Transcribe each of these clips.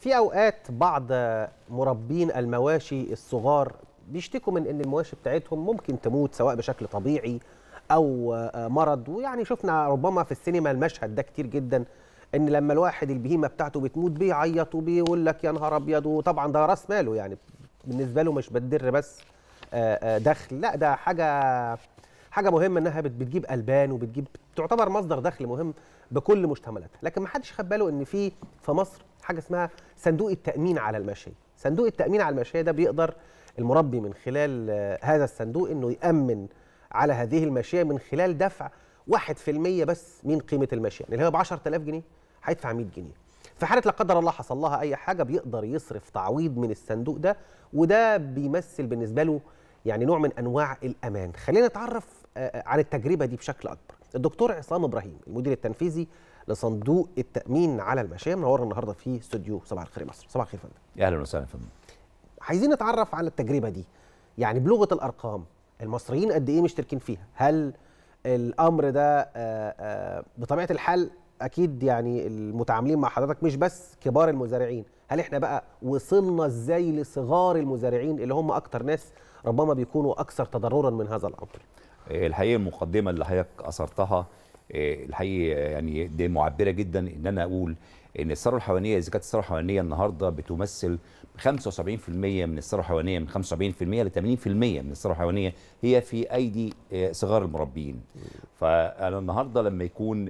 في اوقات بعض مربين المواشي الصغار بيشتكوا من ان المواشي بتاعتهم ممكن تموت سواء بشكل طبيعي او آه، مرض ويعني شفنا ربما في السينما المشهد ده كتير جدا ان لما الواحد البهيمه بتاعته بتموت بيعيط وبيقول لك يا نهار ابيض وطبعا ده راس ماله يعني بالنسبه له مش بتدر بس آه، آه، دخل لا ده حاجه حاجه مهمه انها بتجيب البان وبتجيب تعتبر مصدر دخل مهم بكل مشتملاتها لكن ما حدش خد باله ان في في مصر حاجه اسمها صندوق التامين على الماشيه صندوق التامين على الماشيه ده بيقدر المربي من خلال آه، هذا الصندوق انه يامن على هذه الماشيه من خلال دفع 1% بس من قيمه الماشيه يعني اللي هي ب 10000 جنيه هيدفع 100 جنيه في حاله لا قدر الله حصل لها اي حاجه بيقدر يصرف تعويض من الصندوق ده وده بيمثل بالنسبه له يعني نوع من انواع الامان خلينا نتعرف آه، آه، عن التجربه دي بشكل اكبر الدكتور عصام ابراهيم المدير التنفيذي لصندوق التامين على المشاه منور النهارده في استوديو صباح الخير مصر صباح الخير فندم اهلا وسهلا يا فندم عايزين نتعرف على التجربه دي يعني بلغه الارقام المصريين قد ايه مشتركين فيها هل الامر ده آه، آه، بطبيعه الحال اكيد يعني المتعاملين مع حضرتك مش بس كبار المزارعين هل احنا بقى وصلنا ازاي لصغار المزارعين اللي هم اكتر ناس ربما بيكونوا اكثر تضررا من هذا الامر الحقيقه المقدمه اللي حضرتك اثرتها آه، الحقيقه يعني دي معبره جدا ان انا اقول ان الثروه الحيوانيه اذا كانت الثروه الحيوانيه النهارده بتمثل 75% من الثروه الحيوانيه من 75% ل 80% من الثروه الحيوانيه هي في ايدي آه، صغار المربيين. فانا النهارده لما يكون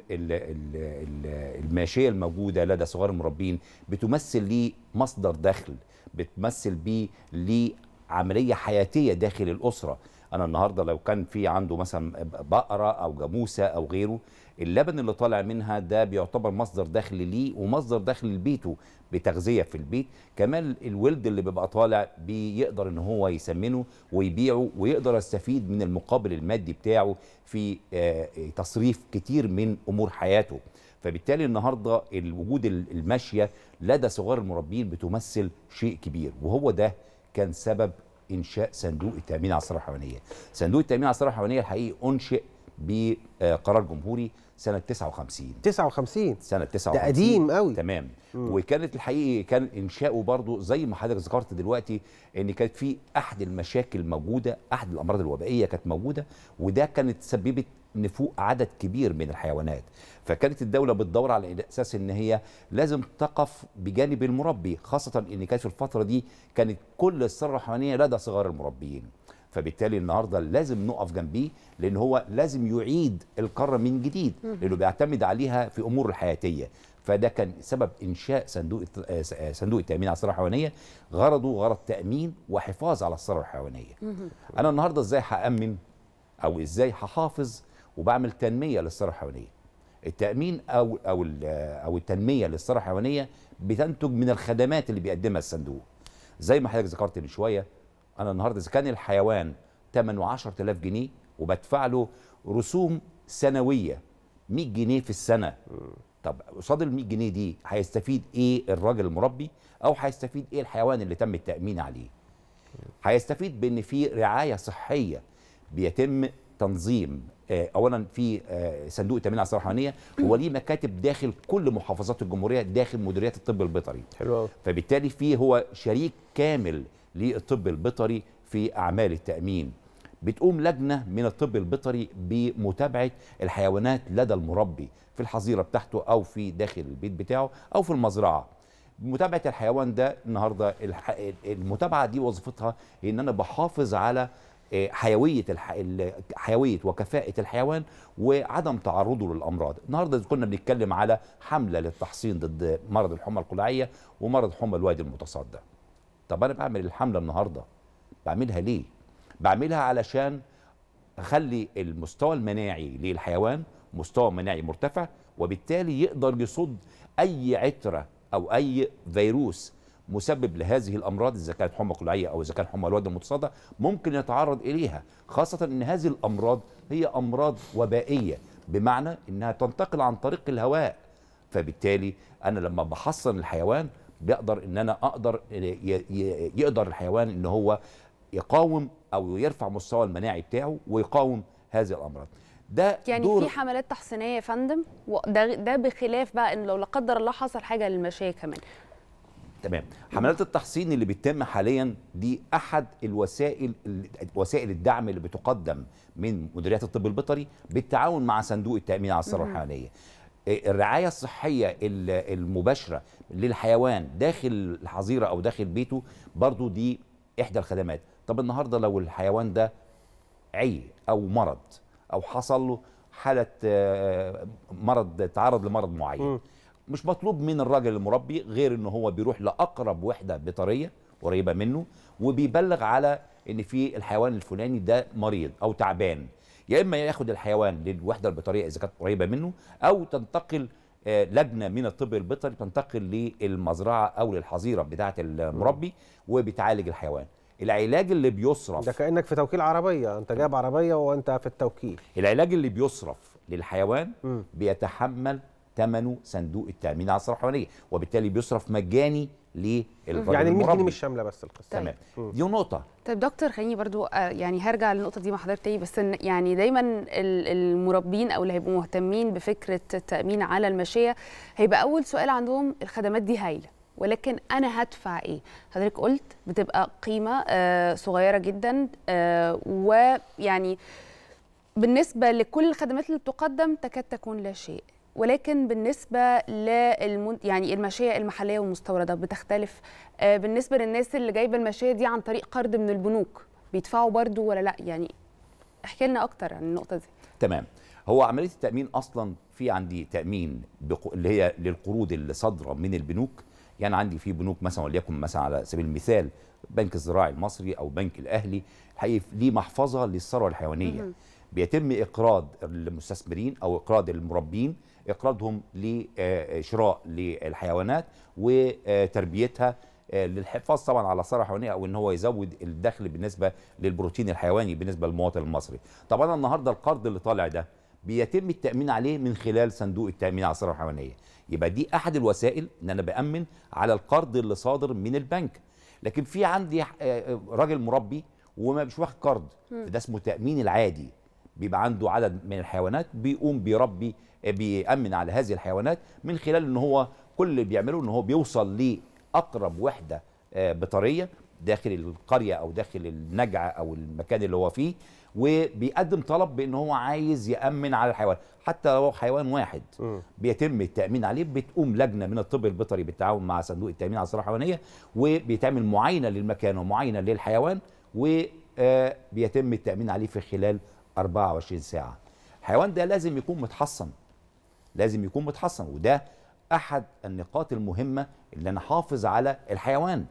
الماشيه الموجوده لدى صغار المربيين بتمثل لي مصدر دخل بتمثل بيه لي عمليه حياتيه داخل الاسره. انا النهارده لو كان في عنده مثلا بقره او جاموسه او غيره اللبن اللي طالع منها ده بيعتبر مصدر دخل ليه ومصدر دخل لبيته بتغذيه في البيت كمان الولد اللي بيبقى طالع بيقدر ان هو يسمنه ويبيعه ويقدر يستفيد من المقابل المادي بتاعه في آه، آه، تصريف كتير من امور حياته فبالتالي النهارده الوجود الماشيه لدى صغار المربين بتمثل شيء كبير وهو ده كان سبب انشاء صندوق التامين على الثروه الحيوانيه. صندوق التامين على الثروه الحيوانيه الحقيقي انشئ بقرار جمهوري سنه 59 59 سنه 59 ده قديم قوي تمام مم. وكانت الحقيقه كان انشاؤه برضه زي ما حضرتك ذكرت دلوقتي ان كانت في احد المشاكل موجوده احد الامراض الوبائيه كانت موجوده وده كانت سببت نفوق عدد كبير من الحيوانات فكانت الدوله بتدور على اساس ان هي لازم تقف بجانب المربي خاصه ان كانت في الفتره دي كانت كل الثروه الحيوانيه لدى صغار المربيين فبالتالي النهارده لازم نقف جنبيه لان هو لازم يعيد القاره من جديد لانه بيعتمد عليها في امور الحياتيه فده كان سبب انشاء صندوق آه، آه، صندوق التامين على الثروه الحيوانيه غرضه غرض تامين وحفاظ على الثروه الحيوانيه انا النهارده ازاي هامن او ازاي هحافظ وبعمل تنميه للثروه الحيوانيه التامين او او او التنميه للثروه الحيوانيه بتنتج من الخدمات اللي بيقدمها الصندوق زي ما حضرتك ذكرت من شويه انا النهارده اذا كان الحيوان 8 و10000 جنيه وبدفع له رسوم سنويه 100 جنيه في السنه طب قصاد ال 100 جنيه دي هيستفيد ايه الراجل المربي او هيستفيد ايه الحيوان اللي تم التامين عليه هيستفيد بان في رعايه صحيه بيتم تنظيم آه، اولا في آه، صندوق التامين على الصحه الحيوانيه ليه مكاتب داخل كل محافظات الجمهوريه داخل مديريات الطب البيطري حلو فبالتالي في هو شريك كامل للطب البيطري في اعمال التامين بتقوم لجنه من الطب البيطري بمتابعه الحيوانات لدى المربي في الحظيره بتاعته او في داخل البيت بتاعه او في المزرعه متابعه الحيوان ده النهارده المتابعه دي وظيفتها ان انا بحافظ على آه، حيويه حيويه وكفاءه الحيوان وعدم تعرضه للامراض النهارده كنا بنتكلم على حمله للتحصين ضد مرض الحمى القلعيه ومرض حمى الوادي المتصدى طب انا بعمل الحمله النهارده بعملها ليه بعملها علشان اخلي المستوى المناعي للحيوان مستوى مناعي مرتفع وبالتالي يقدر يصد اي عتره او اي فيروس مسبب لهذه الامراض اذا كانت حمى قلعيه او اذا كان حمى الوادي المتصدع ممكن يتعرض اليها خاصه ان هذه الامراض هي امراض وبائيه بمعنى انها تنتقل عن طريق الهواء فبالتالي انا لما بحصن الحيوان بيقدر ان انا اقدر يقدر الحيوان ان هو يقاوم او يرفع مستوى المناعي بتاعه ويقاوم هذه الامراض ده يعني دور في حملات تحصينيه يا فندم وده ده بخلاف بقى ان لو لا قدر الله حصل حاجه للمشايه كمان تمام حملات التحصين اللي بتتم حاليا دي احد الوسائل وسائل الدعم اللي بتقدم من مديريات الطب البيطري بالتعاون مع صندوق التامين على الثروه الحيوانيه إيه، الرعايه الصحيه المباشره للحيوان داخل الحظيره او داخل بيته برضو دي احدى الخدمات طب النهارده لو الحيوان ده عي او مرض او حصل له حاله آه، مرض تعرض لمرض معين مش مطلوب من الراجل المربي غير ان هو بيروح لاقرب وحده بيطريه قريبه منه وبيبلغ على ان في الحيوان الفلاني ده مريض او تعبان يا اما ياخد الحيوان للوحده البيطريه اذا كانت قريبه منه او تنتقل آه، لجنه من الطب البيطري تنتقل للمزرعه او للحظيره بتاعه المربي وبتعالج الحيوان العلاج اللي بيصرف ده كانك في توكيل عربيه انت جايب عربيه وانت في التوكيل العلاج اللي بيصرف للحيوان بيتحمل ثمنه صندوق التامين على الصحه الحيوانيه وبالتالي بيصرف مجاني للفرد يعني ال 100 جنيه مش شامله بس القصه تمام طيب. دي نقطه طيب دكتور خليني برضو آه، يعني هرجع للنقطه دي مع حضرتك تاني بس يعني دايما المربين او اللي هيبقوا مهتمين بفكره التامين على الماشيه هيبقى اول سؤال عندهم الخدمات دي هايله ولكن انا هدفع ايه حضرتك قلت بتبقى قيمه آه، صغيره جدا آه، ويعني بالنسبه لكل الخدمات اللي بتقدم تكاد تكون لا شيء ولكن بالنسبه للمن... يعني المشاية المحليه والمستورده بتختلف آه، بالنسبه للناس اللي جايبه المشاية دي عن طريق قرض من البنوك بيدفعوا برضو ولا لا يعني احكي لنا اكتر عن النقطه دي تمام هو عمليه التامين اصلا في عندي تامين بق... اللي هي للقروض اللي صادره من البنوك يعني عندي في بنوك مثلا وليكن مثلا على سبيل المثال بنك الزراعي المصري او بنك الاهلي الحقيقه ليه محفظه للثروه الحيوانيه بيتم اقراض المستثمرين او اقراض المربين اقراضهم لشراء للحيوانات وتربيتها للحفاظ طبعا على الثروه الحيوانيه او ان هو يزود الدخل بالنسبه للبروتين الحيواني بالنسبه للمواطن المصري. طبعا النهارده القرض اللي طالع ده بيتم التامين عليه من خلال صندوق التامين على الثروه الحيوانيه. يبقى دي احد الوسائل ان انا بامن على القرض اللي صادر من البنك. لكن في عندي آه، آه، راجل مربي وما مش واخد قرض ده اسمه تامين العادي بيبقى عنده عدد من الحيوانات بيقوم بيربي بيأمن على هذه الحيوانات من خلال ان هو كل اللي بيعمله ان هو بيوصل لاقرب وحده آه، بطاريه داخل القريه او داخل النجعه او المكان اللي هو فيه وبيقدم طلب بان هو عايز يامن على الحيوان حتى لو حيوان واحد بيتم التامين عليه بتقوم لجنه من الطب البيطري بالتعاون مع صندوق التامين على الصحه الحيوانيه وبيتعمل معاينه للمكان ومعاينه للحيوان وبيتم آه، التامين عليه في خلال 24 ساعه الحيوان ده لازم يكون متحصن لازم يكون متحصن وده احد النقاط المهمه اللي انا حافظ على الحيوان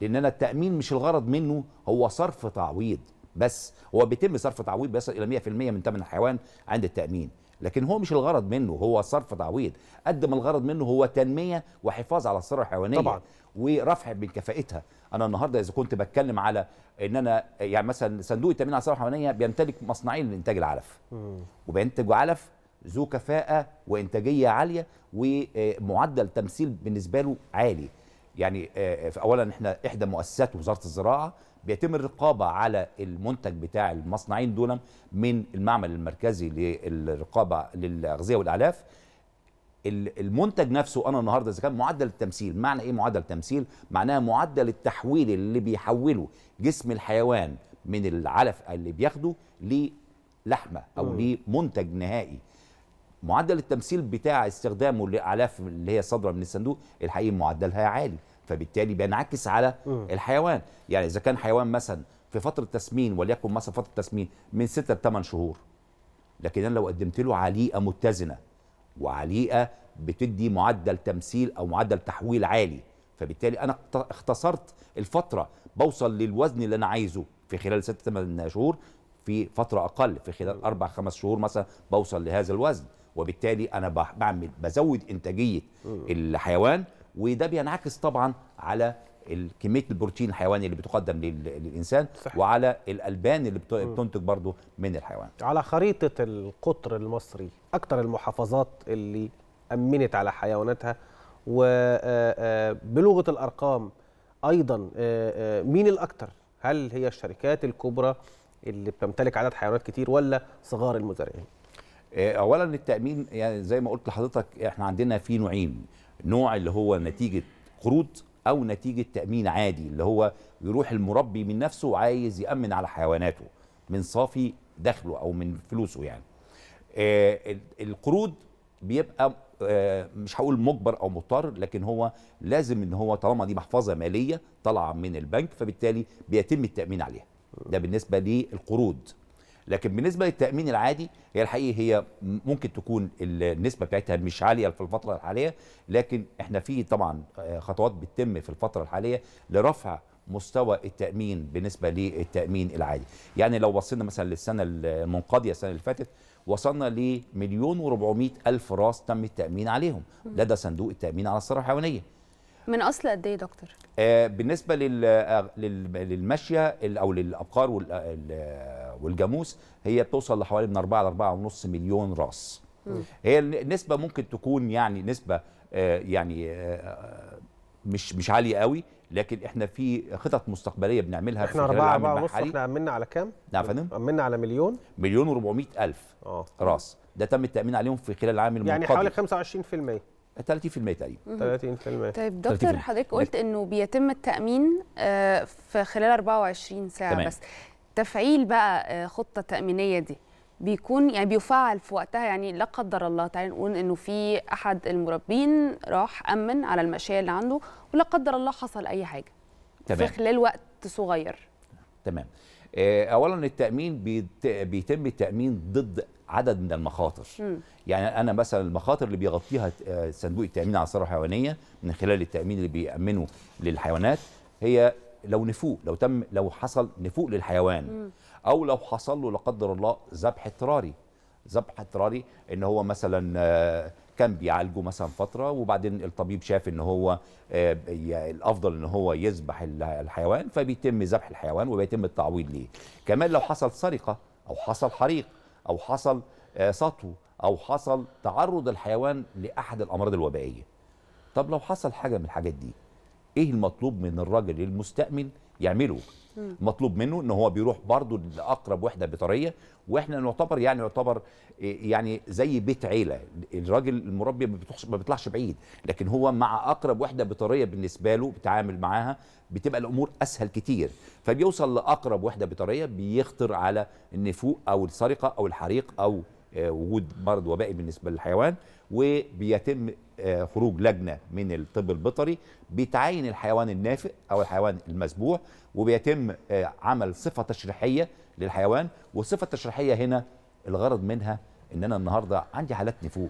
لان انا التامين مش الغرض منه هو صرف تعويض بس هو بيتم صرف تعويض بيصل الى 100% من ثمن الحيوان عند التامين لكن هو مش الغرض منه هو صرف تعويض قد ما الغرض منه هو تنميه وحفاظ على الثروه الحيوانيه طبعا ورفع من كفائتها انا النهارده اذا كنت بتكلم على ان انا يعني مثلا صندوق التامين على الثروه الحيوانيه بيمتلك مصنعين لانتاج العلف وبينتجوا علف ذو كفاءه وانتاجيه عاليه ومعدل تمثيل بالنسبه له عالي يعني آه، آه، اولا احنا احدى مؤسسات وزاره الزراعه بيتم الرقابه على المنتج بتاع المصنعين دولا من المعمل المركزي للرقابه للاغذيه والاعلاف المنتج نفسه انا النهارده اذا كان معدل التمثيل معنى ايه معدل التمثيل معناها معدل التحويل اللي بيحوله جسم الحيوان من العلف اللي بياخده للحمه او لمنتج نهائي معدل التمثيل بتاع استخدامه لاعلاف اللي هي صادره من الصندوق الحقيقي معدلها عالي فبالتالي بينعكس على الحيوان يعني اذا كان حيوان مثلا في فتره تسمين وليكن مثلا فتره تسمين من 6 ل 8 شهور لكن انا لو قدمت له عليقه متزنه وعليقه بتدي معدل تمثيل او معدل تحويل عالي فبالتالي انا اختصرت الفتره بوصل للوزن اللي انا عايزه في خلال 6 8 شهور في فتره اقل في خلال اربع خمس شهور مثلا بوصل لهذا الوزن وبالتالي انا بعمل بزود انتاجيه الحيوان وده بينعكس طبعا على كميه البروتين الحيواني اللي بتقدم للانسان صح. وعلى الالبان اللي بتنتج برضه من الحيوان على خريطه القطر المصري اكثر المحافظات اللي امنت على حيواناتها وبلغه الارقام ايضا مين الاكثر هل هي الشركات الكبرى اللي بتمتلك عدد حيوانات كتير ولا صغار المزارعين آه، اولا التامين يعني زي ما قلت لحضرتك احنا عندنا في نوعين نوع اللي هو نتيجه قروض او نتيجه تامين عادي اللي هو يروح المربي من نفسه وعايز يامن على حيواناته من صافي دخله او من فلوسه يعني آه، القروض بيبقى آه، مش هقول مجبر او مضطر لكن هو لازم ان هو طالما دي محفظه ماليه طالعه من البنك فبالتالي بيتم التامين عليها ده بالنسبه للقروض لكن بالنسبه للتامين العادي هي الحقيقه هي ممكن تكون النسبه بتاعتها مش عاليه في الفتره الحاليه لكن احنا في طبعا آه، خطوات بتتم في الفتره الحاليه لرفع مستوى التامين بالنسبه للتامين العادي يعني لو بصينا مثلا للسنه المنقضيه السنه اللي فاتت وصلنا لمليون و400 الف راس تم التامين عليهم لدى صندوق التامين على الثروه الحيوانيه من اصل قد ايه يا دكتور آه بالنسبه آه، للماشيه او للابقار آه، آه، والجاموس هي بتوصل لحوالي من 4 ل 4.5 مليون راس هي النسبه ممكن تكون يعني نسبه آه يعني آه مش مش عاليه قوي لكن احنا في خطط مستقبليه بنعملها احنا اربعه بقى ونص احنا امنا على كام؟ نعم يا فندم؟ امنا على مليون مليون و400 الف اه راس ده تم التامين عليهم في خلال العام يعني المقبل يعني حوالي 25% 30% تقريبا 30% طيب دكتور حضرتك قلت انه بيتم التامين آه، في خلال 24 ساعه تمام. بس تفعيل بقى آه، خطه تامينيه دي بيكون يعني بيفعل في وقتها يعني لا قدر الله تعالى نقول انه في احد المربين راح امن على المشاية اللي عنده ولا قدر الله حصل اي حاجه تمام. في خلال وقت صغير تمام آه، اولا التامين بيتم التامين ضد عدد من المخاطر م. يعني انا مثلا المخاطر اللي بيغطيها آه، صندوق التامين على الثروه الحيوانيه من خلال التامين اللي بيامنه للحيوانات هي لو نفوق لو تم لو حصل نفوق للحيوان م. او لو حصل له لا قدر الله ذبح اضطراري ذبح اضطراري ان هو مثلا آه، كان بيعالجه مثلا فتره وبعدين الطبيب شاف ان هو آه، الافضل ان هو يذبح الحيوان فبيتم ذبح الحيوان وبيتم التعويض ليه كمان لو حصل سرقه او حصل حريق او حصل آه، سطو او حصل تعرض الحيوان لاحد الامراض الوبائيه طب لو حصل حاجه من الحاجات دي ايه المطلوب من الراجل المستامن يعمله مطلوب منه ان هو بيروح برضه لاقرب وحده بيطريه واحنا نعتبر يعني يعتبر إيه، يعني زي بيت عيله الراجل المربي ما بيطلعش بعيد لكن هو مع اقرب وحده بيطريه بالنسبه له بيتعامل معاها بتبقى الامور اسهل كتير فبيوصل لاقرب وحده بيطريه بيخطر على النفوق او السرقه او الحريق او آه، وجود مرض وبائي بالنسبه للحيوان وبيتم آه، خروج لجنه من الطب البيطري بتعين الحيوان النافق او الحيوان المذبوح وبيتم آه، عمل صفه تشريحيه للحيوان والصفه التشريحيه هنا الغرض منها ان انا النهارده عندي حالات نفوق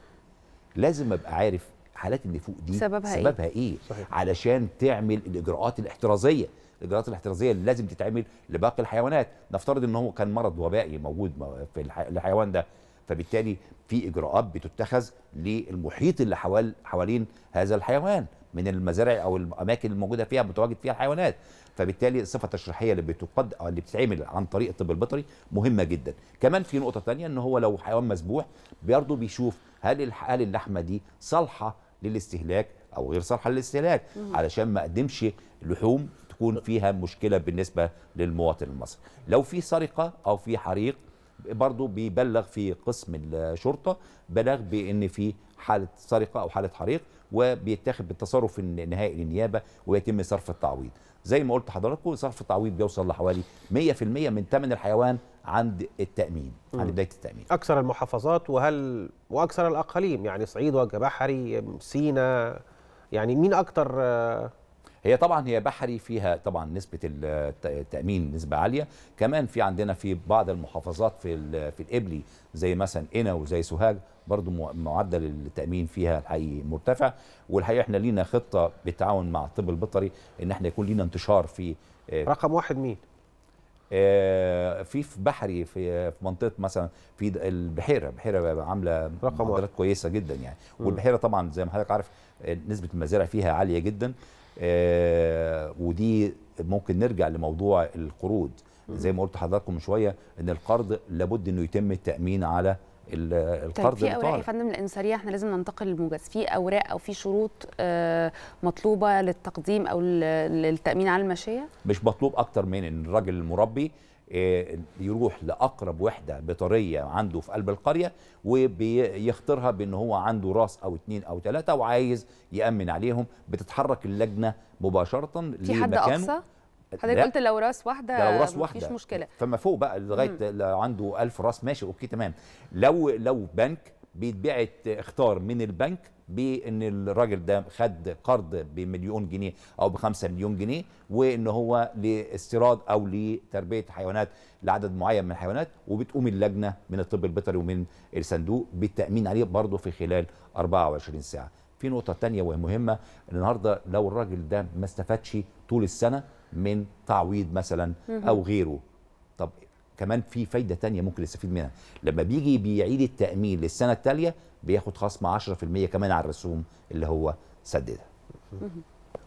لازم ابقى عارف حالات النفوق دي سببها, إيه؟ سببها ايه, إيه؟ صحيح. علشان تعمل الاجراءات الاحترازيه الاجراءات الاحترازيه اللي لازم تتعمل لباقي الحيوانات نفترض ان هو كان مرض وبائي موجود في الحيوان ده فبالتالي في اجراءات بتتخذ للمحيط اللي حوال حوالين هذا الحيوان من المزارع او الاماكن الموجوده فيها متواجد فيها الحيوانات فبالتالي الصفه التشريحيه اللي بتقد اللي بتتعمل عن طريق الطب البيطري مهمه جدا كمان في نقطه ثانيه ان هو لو حيوان مذبوح برضه بيشوف هل هل اللحمه دي صالحه للاستهلاك او غير صالحه للاستهلاك علشان ما اقدمش لحوم تكون فيها مشكله بالنسبه للمواطن المصري لو في سرقه او في حريق برضه بيبلغ في قسم الشرطه بلغ بان في حاله سرقه او حاله حريق وبيتاخد بالتصرف النهائي للنيابه ويتم صرف التعويض زي ما قلت لحضراتكم صرف التعويض بيوصل لحوالي 100% من ثمن الحيوان عند التامين عند بدايه التامين اكثر المحافظات وهل واكثر الاقاليم يعني صعيد وجبحري سينا يعني مين اكثر هي طبعا هي بحري فيها طبعا نسبه التامين نسبه عاليه كمان في عندنا في بعض المحافظات في في الابلي زي مثلا قنا وزي سوهاج برضو معدل التامين فيها الحقيقي مرتفع والحقيقه احنا لينا خطه بالتعاون مع الطب البيطري ان احنا يكون لينا انتشار في آه، رقم واحد مين آه، في في بحري في في منطقه مثلا في البحيره البحيره عامله رقم كويسه جدا يعني والبحيره طبعا زي ما حضرتك عارف آه، نسبه المزارع فيها عاليه جدا آه، ودي ممكن نرجع لموضوع القروض زي ما قلت لحضراتكم من شويه ان القرض لابد انه يتم التامين على القرض طيب في اوراق يا فندم لان سريع احنا لازم ننتقل للموجز في اوراق او في شروط آه، مطلوبه للتقديم او للتامين على الماشيه مش مطلوب اكتر من ان الراجل المربي آه، يروح لاقرب وحده بطريه عنده في قلب القريه وبيختارها بان هو عنده راس او اثنين او ثلاثه وعايز يامن عليهم بتتحرك اللجنه مباشره في حد اقصى حضرتك قلت لو راس واحده لو راس واحده مفيش مشكله فما فوق بقى لغايه لو عنده 1000 راس ماشي اوكي تمام لو لو بنك بيتبعت اختار من البنك بان الراجل ده خد قرض بمليون جنيه او بخمسة مليون جنيه وان هو لاستيراد او لتربيه حيوانات لعدد معين من الحيوانات وبتقوم اللجنه من الطب البيطري ومن الصندوق بالتامين عليه برضه في خلال 24 ساعه في نقطه تانية ومهمه النهارده لو الراجل ده ما استفادش طول السنه من تعويض مثلا او غيره طب كمان في فايده تانية ممكن يستفيد منها لما بيجي بيعيد التامين للسنه التاليه بياخد خصم 10% كمان على الرسوم اللي هو سددها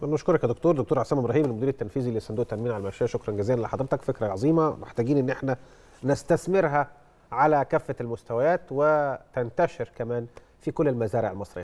نشكرك يا دكتور دكتور عصام ابراهيم المدير التنفيذي لصندوق التنميه على المشاريع شكرا جزيلا لحضرتك فكره عظيمه محتاجين ان احنا نستثمرها على كافه المستويات وتنتشر كمان في كل المزارع المصريه